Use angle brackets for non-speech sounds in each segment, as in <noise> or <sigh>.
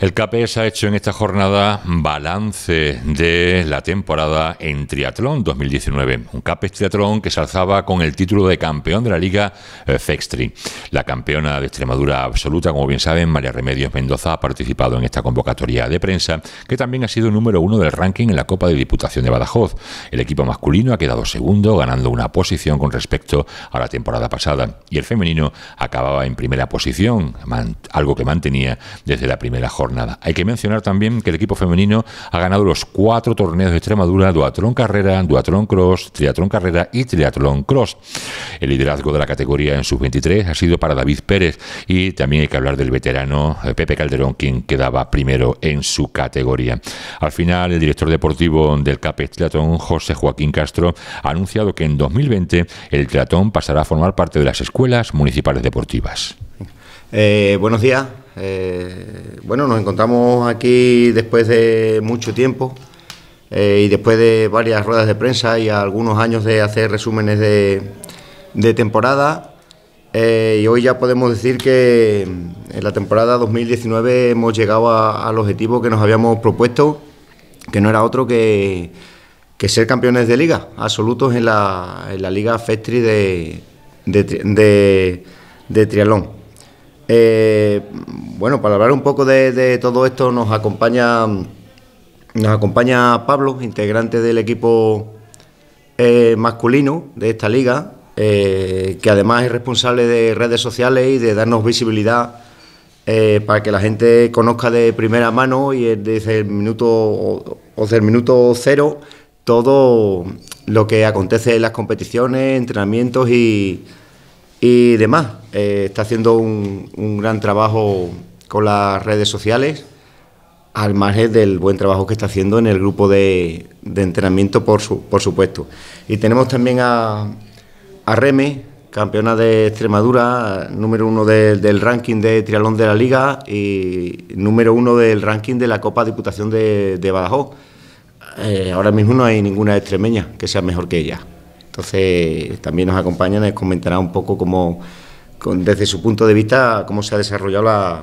El CAPES ha hecho en esta jornada balance de la temporada en triatlón 2019. Un CAPES triatlón que se alzaba con el título de campeón de la Liga eh, Fextri. La campeona de Extremadura absoluta, como bien saben, María Remedios Mendoza, ha participado en esta convocatoria de prensa, que también ha sido número uno del ranking en la Copa de Diputación de Badajoz. El equipo masculino ha quedado segundo, ganando una posición con respecto a la temporada pasada. Y el femenino acababa en primera posición, algo que mantenía desde la primera jornada hay que mencionar también que el equipo femenino ha ganado los cuatro torneos de Extremadura, duatrón Carrera, duatrón Cross, Triatlón Carrera y Triatlón Cross. El liderazgo de la categoría en sub-23 ha sido para David Pérez y también hay que hablar del veterano eh, Pepe Calderón, quien quedaba primero en su categoría. Al final, el director deportivo del CAPE Triatlón, José Joaquín Castro, ha anunciado que en 2020 el triatlón pasará a formar parte de las escuelas municipales deportivas. Eh, buenos días. Eh, bueno, nos encontramos aquí después de mucho tiempo eh, y después de varias ruedas de prensa y algunos años de hacer resúmenes de, temporada. Eh, y hoy ya podemos decir que en la temporada 2019 hemos llegado al objetivo que nos habíamos propuesto, que no era otro que, ser campeones de liga, absolutos en la, liga Festri de, de, de, de triatlón. Eh, bueno, para hablar un poco de, todo esto nos acompaña, nos acompaña Pablo, integrante del equipo eh, masculino de esta liga, eh, que además es responsable de redes sociales y de darnos visibilidad para que la gente conozca de primera mano y desde el minuto desde el minuto cero todo lo que acontece en las competiciones, entrenamientos y y demás. Eh, está haciendo un, gran trabajo con las redes sociales, al margen del buen trabajo que está haciendo en el grupo de, entrenamiento, por, supuesto. Y tenemos también a, a Reme, campeona de Extremadura, número uno del ranking de triatlón de la liga y número uno del ranking de la Copa Diputación de, de Badajoz. Eh, ahora mismo no hay ninguna extremeña que sea mejor que ella. Entonces, también nos acompaña y comentará un poco cómo, desde su punto de vista, cómo se ha desarrollado la,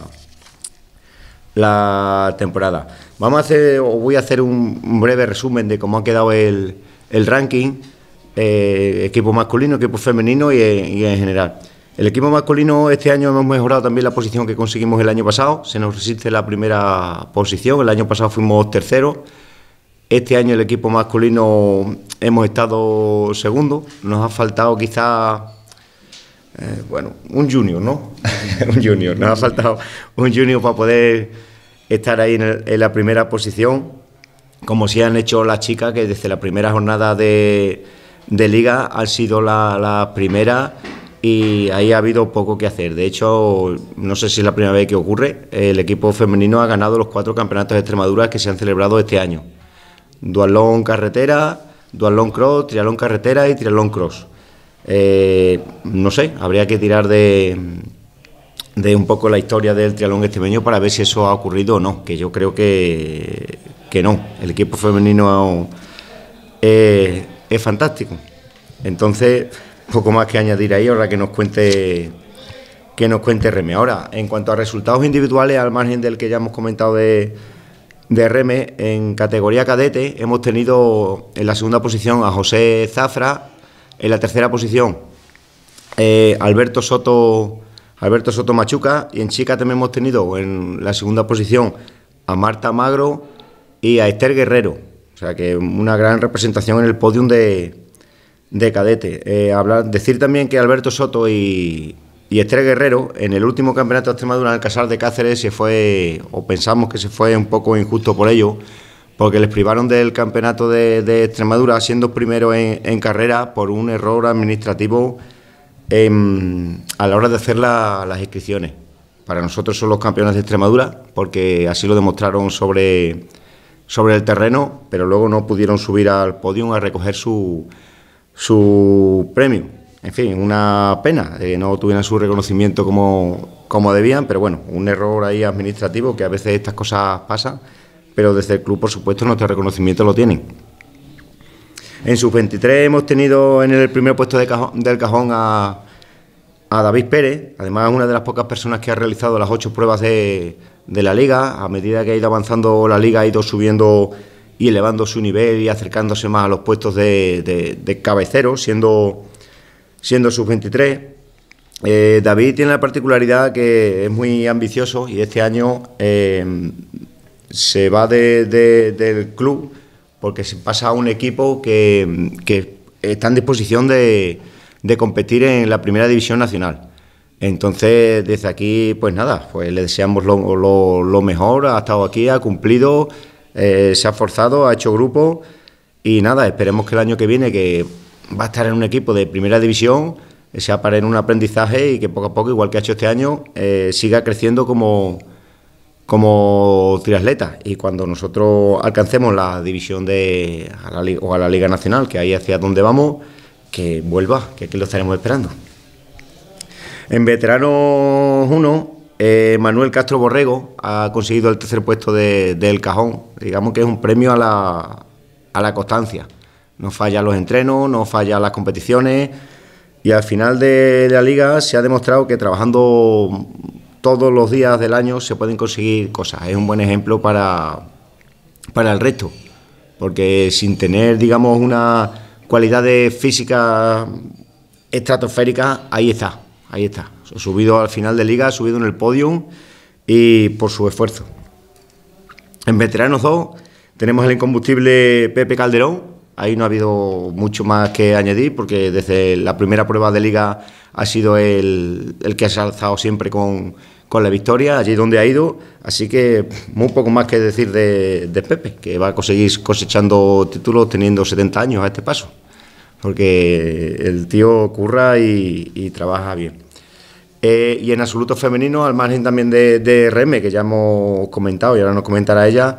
la temporada. Vamos a hacer, voy a hacer un, breve resumen de cómo ha quedado el, ranking, eh, equipo masculino, equipo femenino y, en general. El equipo masculino este año hemos mejorado también la posición que conseguimos el año pasado, se nos resiste la primera posición, el año pasado fuimos terceros este año el equipo masculino hemos estado segundo. Nos ha faltado quizá, eh, bueno, un junior, ¿no? <laughs> un junior. Nos ha faltado un junior para poder estar ahí en, la primera posición, como si han hecho las chicas que desde la primera jornada de, de liga han sido las la primera y ahí ha habido poco que hacer. De hecho, no sé si es la primera vez que ocurre, el equipo femenino ha ganado los cuatro campeonatos de Extremadura que se han celebrado este año dualón carretera, dualón cross, trialón carretera y trialón cross. Eh, no sé, habría que tirar de, un poco la historia del trialón año para ver si eso ha ocurrido o no, que yo creo que, no. El equipo femenino es, es fantástico. Entonces, poco más que añadir ahí, ahora que nos cuente que nos cuente Reme. Ahora, en cuanto a resultados individuales, al margen del que ya hemos comentado de, de en categoría cadete hemos tenido en la segunda posición a José Zafra, en la tercera posición eh, Alberto Soto Alberto Soto Machuca y en chica también hemos tenido en la segunda posición a Marta Magro y a Esther Guerrero. O sea que una gran representación en el podium de, de cadete. Eh, hablar, decir también que Alberto Soto y, y Esther Guerrero, en el último campeonato de Extremadura en el Casal de Cáceres, se fue, o pensamos que se fue un poco injusto por ello, porque les privaron del campeonato de, Extremadura, siendo primero en, carrera, por un error administrativo em, a la hora de hacer las inscripciones. Para nosotros son los campeones de Extremadura, porque así lo demostraron sobre, sobre el terreno, pero luego no pudieron subir al podio a recoger su, su premio en fin, una pena. Eh, no tuvieran su reconocimiento como, como debían, pero bueno, un error ahí administrativo que a veces estas cosas pasan, pero desde el club, por supuesto, nuestro reconocimiento lo tienen. En sus 23 hemos tenido en el primer puesto del cajón a, a David Pérez, además una de las pocas personas que ha realizado las ocho pruebas de, de la liga. A medida que ha ido avanzando la liga, ha ido subiendo y elevando su nivel y acercándose más a los puestos de, de, de cabecero, siendo siendo sub-23. Eh, David tiene la particularidad que es muy ambicioso y este año em, se va del club porque se pasa a un equipo que, está en disposición de, competir en la primera división nacional. Entonces, desde aquí, pues nada, pues le deseamos lo, mejor, ha estado aquí, ha cumplido, eh, se ha forzado, ha hecho grupo y nada, esperemos que el año que viene, que va a estar en un equipo de primera división, se apare en un aprendizaje y que poco a poco, igual que ha hecho este año, eh, siga creciendo como, como triatleta. Y cuando nosotros alcancemos la división de, a la, o a la Liga Nacional, que ahí hacia donde vamos, que vuelva, que aquí lo estaremos esperando. En veterano 1, eh, Manuel Castro Borrego ha conseguido el tercer puesto del Cajón. Digamos que es un premio a la, a la constancia no falla los entrenos, no falla las competiciones y al final de la liga se ha demostrado que trabajando todos los días del año se pueden conseguir cosas. Es un buen ejemplo para, para el resto, porque sin tener, digamos, unas cualidades físicas estratosféricas, ahí está, ahí está. subido al final de liga, subido en el podium y por su esfuerzo. En veteranos 2 tenemos el incombustible Pepe Calderón, Ahí no ha habido mucho más que añadir porque desde la primera prueba de liga ha sido el, el que ha alzado siempre con, la victoria, allí donde ha ido. Así que muy poco más que decir de, Pepe, que va a conseguir cosechando títulos teniendo 70 años a este paso. Porque el tío curra y, trabaja bien. Eh, y en absoluto femenino, al margen también de, de Reme, que ya hemos comentado y ahora nos comentará ella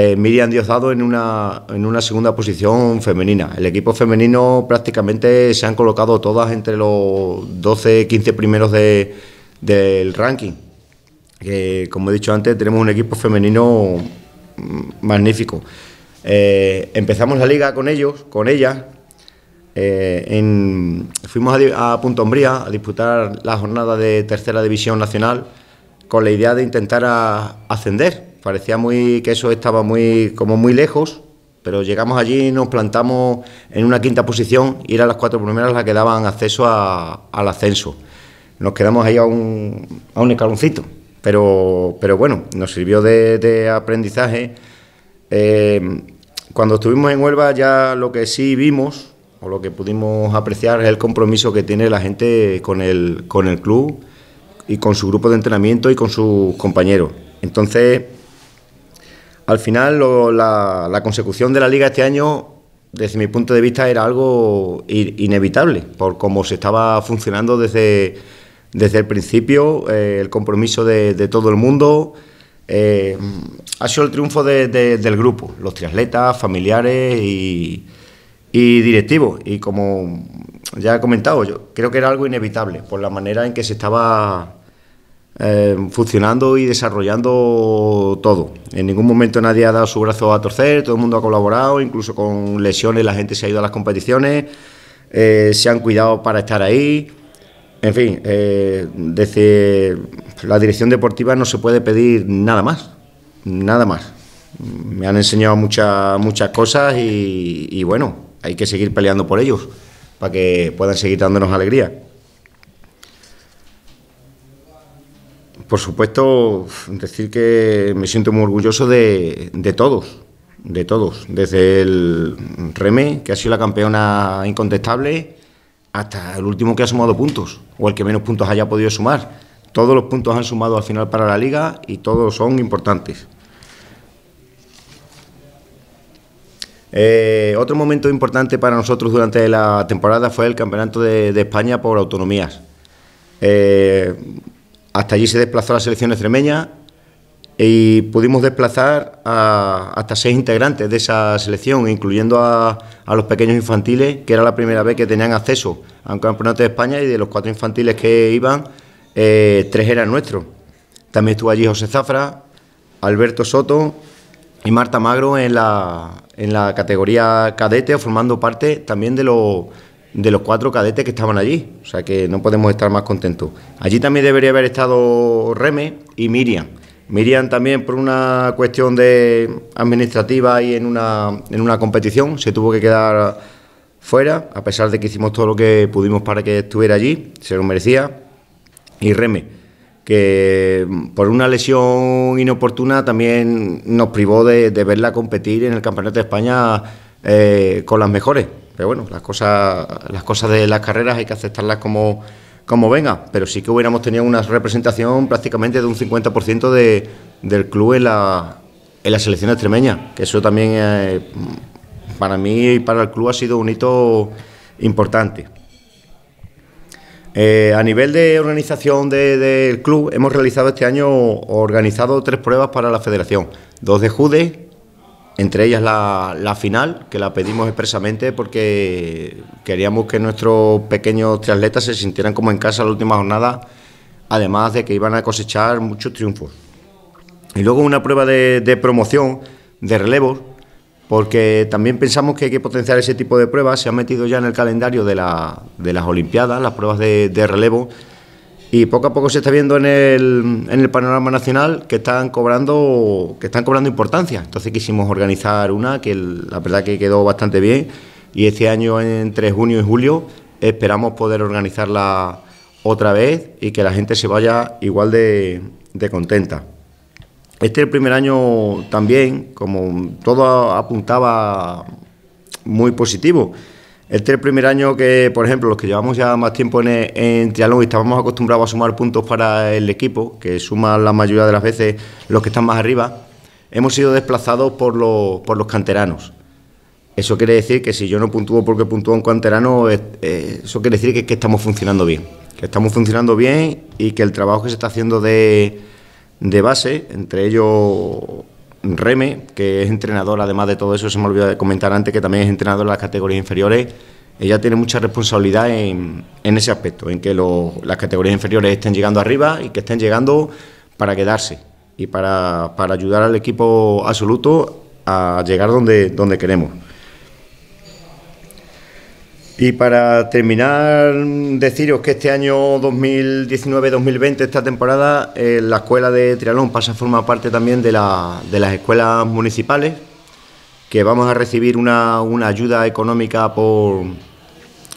eh, Miriam Diosdado en una, en una segunda posición femenina. El equipo femenino prácticamente se han colocado todas entre los 12, 15 primeros del ranking. como he dicho antes, tenemos un equipo femenino magnífico. Eh, empezamos la liga con ellos, con ellas. Eh, fuimos a, a Punto a disputar la jornada de tercera división nacional con la idea de intentar ascender parecía muy que eso estaba muy como muy lejos, pero llegamos allí y nos plantamos en una quinta posición y eran las cuatro primeras las que daban acceso a, al ascenso. Nos quedamos ahí a un, a un escaloncito, pero, pero bueno, nos sirvió de, aprendizaje. Eh, cuando estuvimos en Huelva ya lo que sí vimos o lo que pudimos apreciar es el compromiso que tiene la gente con el, con el club y con su grupo de entrenamiento y con sus compañeros. Entonces, al final la, consecución de la liga este año, desde mi punto de vista, era algo inevitable, por cómo se estaba funcionando desde, desde el principio, eh, el compromiso de, todo el mundo. Eh, ha sido el triunfo del grupo, los triatletas, familiares y, y directivos. Y como ya he comentado, yo creo que era algo inevitable por la manera en que se estaba eh, funcionando y desarrollando todo. En ningún momento nadie ha dado su brazo a torcer, todo el mundo ha colaborado, incluso con lesiones la gente se ha ido a las competiciones, eh, se han cuidado para estar ahí. En fin, eh, desde la dirección deportiva no se puede pedir nada más, nada más. Me han enseñado muchas muchas cosas y bueno, hay que seguir peleando por ellos para que puedan seguir dándonos alegría. Por supuesto, decir que me siento muy orgulloso de, todos, de todos, desde el Reme, que ha sido la campeona incontestable, hasta el último que ha sumado puntos, o el que menos puntos haya podido sumar. Todos los puntos han sumado al final para la liga y todos son importantes. Eh, otro momento importante para nosotros durante la temporada fue el Campeonato de, España por autonomías. Eh, hasta allí se desplazó la selección extremeña y pudimos desplazar hasta seis integrantes de esa selección, incluyendo a, los pequeños infantiles, que era la primera vez que tenían acceso a un campeonato de España y de los cuatro infantiles que iban, eh, tres eran nuestros. También estuvo allí José Zafra, Alberto Soto y Marta Magro en la, en la categoría cadete, formando parte también de los de los cuatro cadetes que estaban allí. O sea que no podemos estar más contentos. Allí también debería haber estado Reme y Miriam. Miriam también por una cuestión de administrativa y en una, en una competición se tuvo que quedar fuera, a pesar de que hicimos todo lo que pudimos para que estuviera allí, se lo merecía. Y Reme, que por una lesión inoportuna también nos privó de, verla competir en el Campeonato de España eh, con las mejores. Pero bueno, las cosas, las cosas de las carreras hay que aceptarlas como, como venga, pero sí que hubiéramos tenido una representación prácticamente de un 50% del club en la, en la selección extremeña, que eso también eh, para mí y para el club ha sido un hito importante. Eh, a nivel de organización del club, hemos realizado este año organizado tres pruebas para la federación, dos de jude entre ellas la, final, que la pedimos expresamente porque queríamos que nuestros pequeños triatletas se sintieran como en casa la última jornada, además de que iban a cosechar muchos triunfos. Y luego una prueba de, promoción, de relevos, porque también pensamos que hay que potenciar ese tipo de pruebas. Se han metido ya en el calendario de, las Olimpiadas, las pruebas de, de relevo y poco a poco se está viendo en el, en el panorama nacional que están cobrando que están cobrando importancia. Entonces quisimos organizar una que la verdad que quedó bastante bien y este año entre junio y julio esperamos poder organizarla otra vez y que la gente se vaya igual de, de contenta. Este el primer año también, como todo apuntaba muy positivo. Este es primer año que, por ejemplo, los que llevamos ya más tiempo en, en y estábamos acostumbrados a sumar puntos para el equipo, que suman la mayoría de las veces los que están más arriba, hemos sido desplazados por los, canteranos. Eso quiere decir que si yo no puntúo porque puntúo en canterano, eh, eso quiere decir que, estamos funcionando bien, que estamos funcionando bien y que el trabajo que se está haciendo de base, entre ellos Reme, que es entrenador, además de todo eso, se me olvidó de comentar antes que también es entrenador de las categorías inferiores. Ella tiene mucha responsabilidad en, ese aspecto, en que las categorías inferiores estén llegando arriba y que estén llegando para quedarse y para, para ayudar al equipo absoluto a llegar donde, donde queremos. Y para terminar, deciros que este año 2019-2020, esta temporada, eh, la escuela de Trialón pasa a formar parte también de, las escuelas municipales, que vamos a recibir una, ayuda económica por,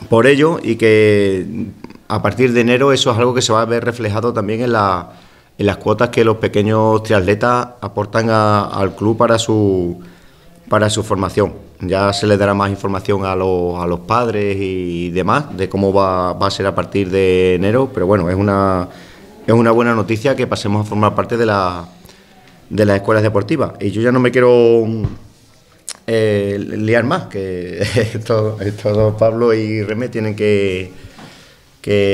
por ello y que a partir de enero eso es algo que se va a ver reflejado también en, las cuotas que los pequeños triatletas aportan al club para su para su formación. Ya se les dará más información a, los, a los padres y demás de cómo va, a ser a partir de enero, pero bueno, es una, es una buena noticia que pasemos a formar parte de, la, de las escuelas deportivas. Y yo ya no me quiero eh, liar más, que <laughs> todo, Pablo y Remé, tienen que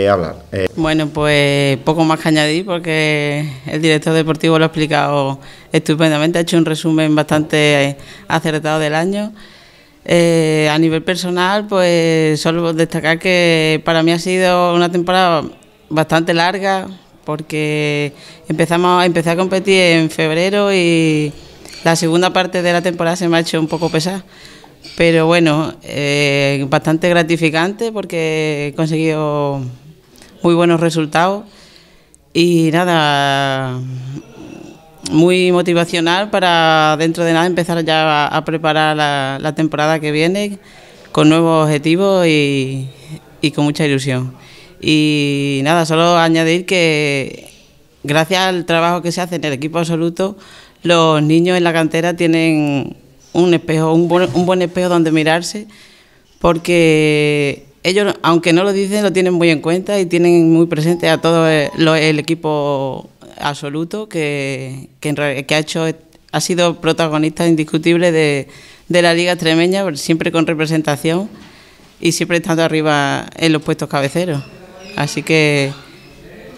hablar. Eh, bueno, pues poco más que añadir porque el director deportivo lo ha explicado estupendamente, ha hecho un resumen bastante eh, acertado del año. Eh, a nivel personal, pues solo destacar que para mí ha sido una temporada bastante larga porque empezamos empecé a competir en febrero y la segunda parte de la temporada se me ha hecho un poco pesada pero bueno, eh, bastante gratificante porque he conseguido muy buenos resultados y nada, muy motivacional para dentro de nada empezar ya a, preparar la, temporada que viene con nuevos objetivos y con mucha ilusión. Y nada, solo añadir que gracias al trabajo que se hace en el equipo absoluto, los niños en la cantera tienen un espejo, un buen, un espejo donde mirarse, porque ellos, aunque no lo dicen, lo tienen muy en cuenta y tienen muy presente a todo el, equipo absoluto que, que, que, ha hecho ha sido protagonista indiscutible de, de la Liga Extremeña, siempre con representación y siempre estando arriba en los puestos cabeceros. Así que,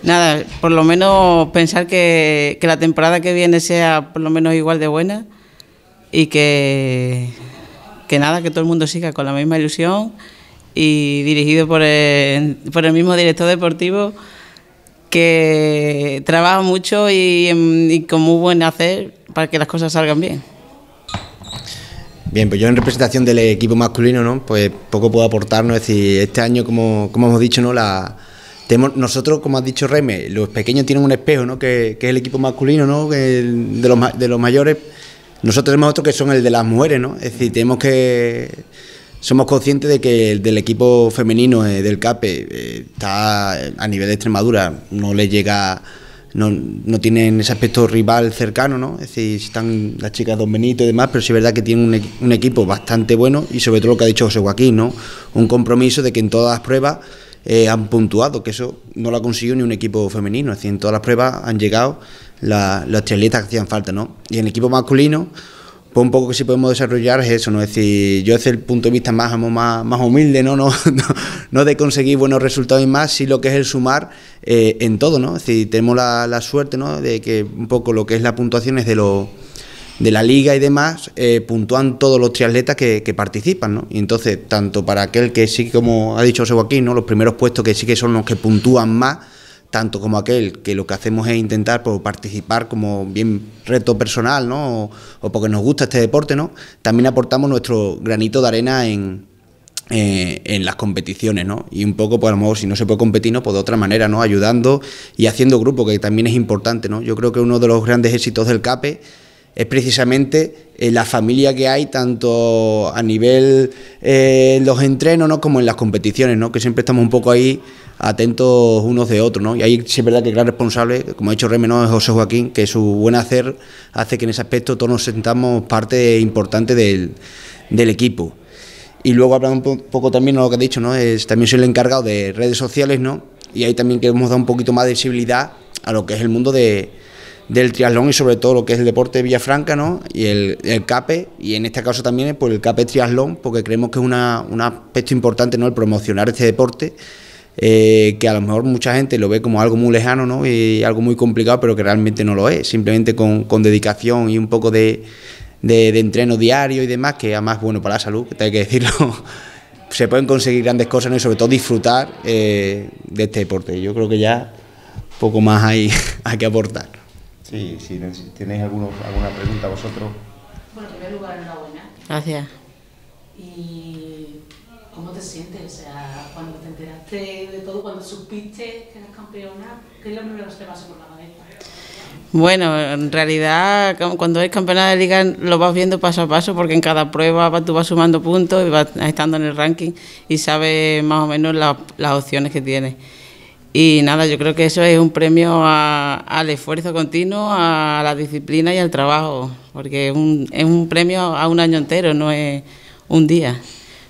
nada, por lo menos pensar que, que la temporada que viene sea por lo menos igual de buena y que, que nada, que todo el mundo siga con la misma ilusión y dirigido por el, por el mismo director deportivo que trabaja mucho y, em, y con muy buen hacer para que las cosas salgan bien. Bien, pues yo en representación del equipo masculino, ¿no? Pues poco puedo aportarnos, es decir, este año, como, como hemos dicho, ¿no? La, tenemos, nosotros, como has dicho Reme, los pequeños tienen un espejo, ¿no? Que, que es el equipo masculino, ¿no? de, los, de los mayores nosotros tenemos otro que son el de las mujeres, ¿no? Es decir, tenemos que somos conscientes de que el del equipo femenino eh, del CAPE eh, está a nivel de Extremadura, no le llega, no, tienen ese aspecto rival cercano, ¿no? Es decir, están las chicas Don Benito y demás, pero sí es verdad que tienen un, equipo bastante bueno y sobre todo lo que ha dicho José Joaquín, ¿no? Un compromiso de que en todas las pruebas eh, han puntuado, que eso no lo ha conseguido ni un equipo femenino, es decir, en todas las pruebas han llegado la, los triatletas que hacían falta, ¿no? Y en el equipo masculino, pues un poco que sí podemos desarrollar es eso, ¿no? Es decir, yo desde el punto de vista más, más, humilde, <laughs> ¿no? No, ¿no? de conseguir buenos resultados y más, sí lo que es el sumar eh, en todo, ¿no? Es decir, tenemos la, suerte, ¿no? De que un poco lo que es la puntuación es de los de la liga y demás, eh, puntúan todos los triatletas que, que, participan, ¿no? Y entonces, tanto para aquel que sí, como ha dicho José Joaquín, ¿no? Los primeros puestos que sí que son los que puntúan más, tanto como aquel que lo que hacemos es intentar por pues, participar como bien reto personal, ¿no? O, porque nos gusta este deporte, ¿no? También aportamos nuestro granito de arena en, eh, en las competiciones, ¿no? Y un poco, pues a lo mejor si no se puede competir, ¿no? Pues de otra manera, ¿no? Ayudando y haciendo grupo, que también es importante, ¿no? Yo creo que uno de los grandes éxitos del CAPE es precisamente eh, la familia que hay, tanto a nivel eh, los entrenos, ¿no? Como en las competiciones, ¿no? Que siempre estamos un poco ahí atentos unos de otros, ¿no? Y ahí sí es verdad que el gran responsable, como ha dicho Remenón, José Joaquín, que su buen hacer hace que en ese aspecto todos nos sentamos parte importante del, equipo. Y luego hablando un poco también de lo que ha dicho, ¿no? Es, también soy el encargado de redes sociales, ¿no? Y ahí también queremos dar un poquito más de visibilidad a lo que es el mundo del triatlón y sobre todo lo que es el deporte de Villafranca, ¿no? Y el, CAPE, y en este caso también es por el CAPE triatlón, porque creemos que es un aspecto importante, ¿no? El promocionar este deporte eh, que a lo mejor mucha gente lo ve como algo muy lejano ¿no? y algo muy complicado, pero que realmente no lo es. Simplemente con, dedicación y un poco de, de, entreno diario y demás, que además bueno para la salud, que hay que decirlo, <laughs> se pueden conseguir grandes cosas y sobre todo disfrutar eh, de este deporte. Yo creo que ya poco más hay, hay <laughs> que aportar. Sí, si tenéis alguna pregunta vosotros. Bueno, en primer lugar, enhorabuena. Gracias. Y ¿Cómo te sientes? O sea, cuando te enteraste de todo, cuando supiste que eras campeona, ¿qué es lo primero que te pasó por la cabeza? Bueno, en realidad cuando eres campeona de liga lo vas viendo paso a paso porque en cada prueba tú vas sumando puntos y vas estando en el ranking y sabes más o menos las opciones que tienes. Y nada, yo creo que eso es un premio al esfuerzo continuo, a la disciplina y al trabajo, porque es un, es un premio a un año entero, no es un día.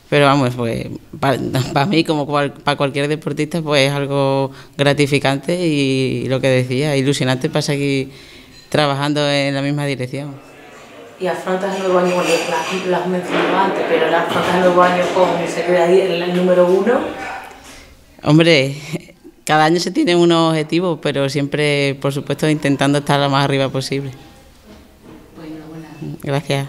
Pero vamos, pues para, <laughs> mí, como para cualquier deportista, pues es algo gratificante y lo que decía, ilusionante para seguir trabajando en la misma dirección. Y afrontas el nuevo año, bueno, lo has antes, pero la afrontas el nuevo año con el número uno. Hombre, cada año se tiene unos objetivos, pero siempre, por supuesto, intentando estar lo más arriba posible. Gracias.